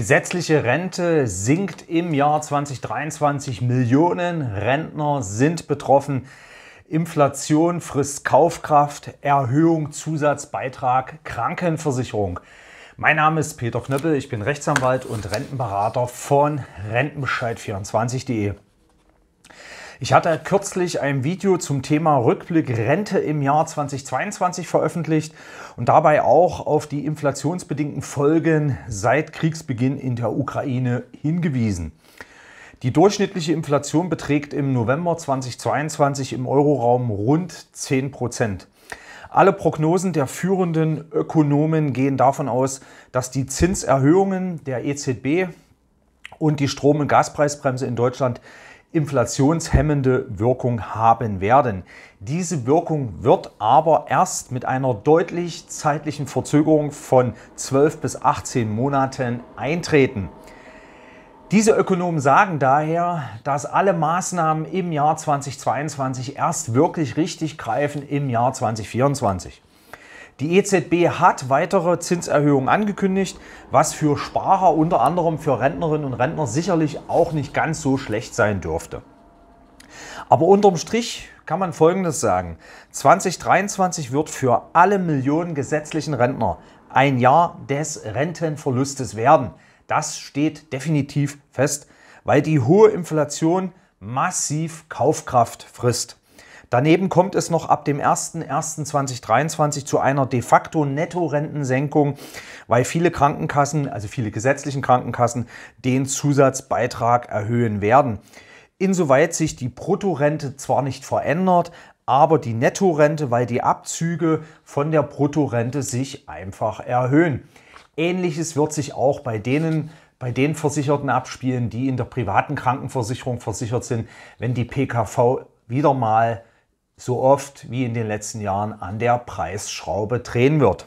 Gesetzliche Rente sinkt im Jahr 2023. Millionen Rentner sind betroffen. Inflation frisst Kaufkraft, Erhöhung, Zusatzbeitrag, Krankenversicherung. Mein Name ist Peter Knöppel, ich bin Rechtsanwalt und Rentenberater von Rentenbescheid24.de. Ich hatte kürzlich ein Video zum Thema Rückblick Rente im Jahr 2022 veröffentlicht und dabei auch auf die inflationsbedingten Folgen seit Kriegsbeginn in der Ukraine hingewiesen. Die durchschnittliche Inflation beträgt im November 2022 im Euroraum rund 10 Prozent. Alle Prognosen der führenden Ökonomen gehen davon aus, dass die Zinserhöhungen der EZB und die Strom- und Gaspreisbremse in Deutschland inflationshemmende Wirkung haben werden. Diese Wirkung wird aber erst mit einer deutlich zeitlichen Verzögerung von 12 bis 18 Monaten eintreten. Diese Ökonomen sagen daher, dass alle Maßnahmen im Jahr 2022 erst wirklich richtig greifen im Jahr 2024. Die EZB hat weitere Zinserhöhungen angekündigt, was für Sparer unter anderem für Rentnerinnen und Rentner sicherlich auch nicht ganz so schlecht sein dürfte. Aber unterm Strich kann man Folgendes sagen. 2023 wird für alle Millionen gesetzlichen Rentner ein Jahr des Rentenverlustes werden. Das steht definitiv fest, weil die hohe Inflation massiv Kaufkraft frisst. Daneben kommt es noch ab dem 01.01.2023 zu einer de facto Netto-Rentensenkung, weil viele Krankenkassen, also viele gesetzlichen Krankenkassen, den Zusatzbeitrag erhöhen werden. Insoweit sich die Bruttorente zwar nicht verändert, aber die Nettorente, weil die Abzüge von der Bruttorente sich einfach erhöhen. Ähnliches wird sich auch bei denen bei den Versicherten abspielen, die in der privaten Krankenversicherung versichert sind, wenn die PKV wieder mal so oft wie in den letzten Jahren an der Preisschraube drehen wird.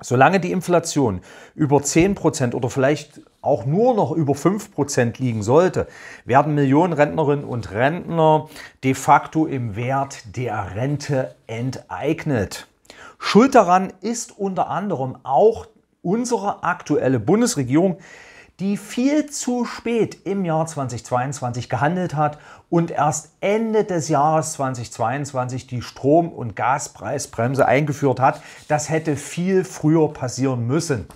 Solange die Inflation über 10% oder vielleicht auch nur noch über 5% liegen sollte, werden Millionen Rentnerinnen und Rentner de facto im Wert der Rente enteignet. Schuld daran ist unter anderem auch unsere aktuelle Bundesregierung, die viel zu spät im Jahr 2022 gehandelt hat und erst Ende des Jahres 2022 die Strom- und Gaspreisbremse eingeführt hat. Das hätte viel früher passieren müssen.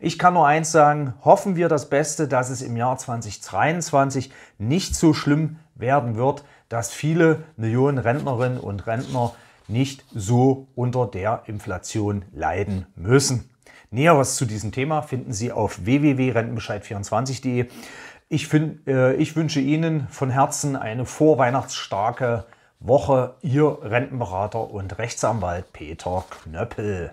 Ich kann nur eins sagen, hoffen wir das Beste, dass es im Jahr 2023 nicht so schlimm werden wird, dass viele Millionen Rentnerinnen und Rentner nicht so unter der Inflation leiden müssen. Näheres zu diesem Thema finden Sie auf www.rentenbescheid24.de. Ich, find, äh, ich wünsche Ihnen von Herzen eine vorweihnachtsstarke Woche. Ihr Rentenberater und Rechtsanwalt Peter Knöppel.